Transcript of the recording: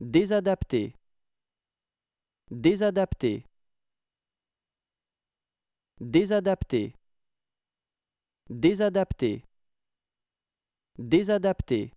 Désadapté. Désadapté. Désadapté. Désadapté. Désadapté.